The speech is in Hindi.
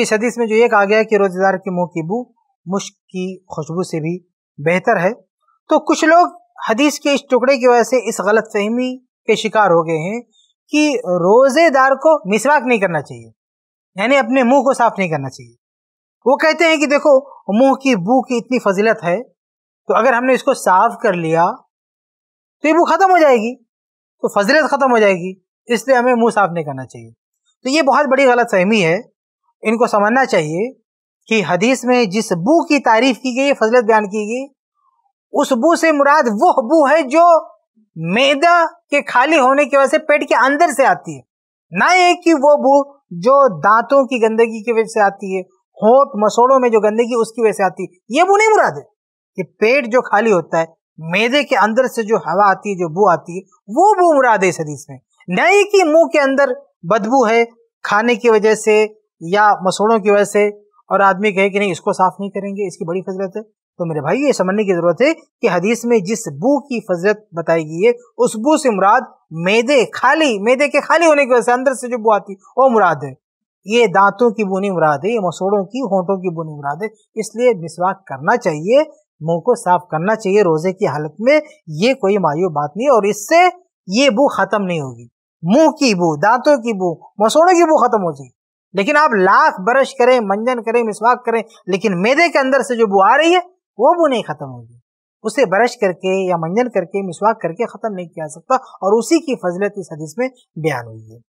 कि हदीस में जो एक आ गया कि रोज़ेदार के मुंह की बू मुश्क की खुशबू से भी बेहतर है तो कुछ लोग हदीस के इस टुकड़े की वजह से इस गलत फहमी के शिकार हो गए हैं कि रोज़ेदार को मिसवाक नहीं करना चाहिए यानी अपने मुंह को साफ नहीं करना चाहिए वो कहते हैं कि देखो मुंह की बू की इतनी फजीलत है तो अगर हमने इसको साफ कर लिया तो ये बू ख़त्म हो जाएगी तो फजीलत ख़त्म हो जाएगी इसलिए हमें मुंह साफ नहीं करना चाहिए तो ये बहुत बड़ी गलत फहमी है इनको समझना चाहिए कि हदीस में जिस बू की तारीफ की गई फजलत बयान की गई उस बू से मुराद वह बू है जो मैदा के खाली होने की वजह से पेट के अंदर से आती है ना ये कि वो बू जो दांतों की गंदगी की वजह से आती है होंठ मसोड़ों में जो गंदगी उसकी वजह से आती है ये बू नहीं मुराद है कि पेट जो खाली होता है मैदे के अंदर से जो हवा आती है जो बू आती है वो बू मुराद है इस हदीस में न ही कि मुंह के अंदर बदबू है खाने की वजह से या मसूड़ों की वजह से और आदमी कहे कि नहीं इसको साफ नहीं करेंगे इसकी बड़ी फजरत है तो मेरे भाई ये समझने की ज़रूरत है कि हदीस में जिस बू की फजरत बताई गई है उस बू से मुराद मैदे खाली मैदे के खाली होने की वजह से अंदर से जो बू आती वो मुराद है ये दांतों की बुनी मुराद है ये मसूड़ों की होंठों की बुनी मुराद है इसलिए मिसवाक करना चाहिए मुंह को साफ करना चाहिए रोजे की हालत में ये कोई मायूब बात नहीं और इससे ये बू खत्म नहीं होगी मुंह की बू दांतों की बू मसूड़ों की बू खत्म हो जाएगी लेकिन आप लाख बरस करें मंजन करें मिसवाक करें लेकिन मेदे के अंदर से जो बू आ रही है वो बू नहीं खत्म होगी उसे ब्रश करके या मंजन करके मिसवाक करके ख़त्म नहीं किया सकता और उसी की फजलत इस हदीस में बयान हुई है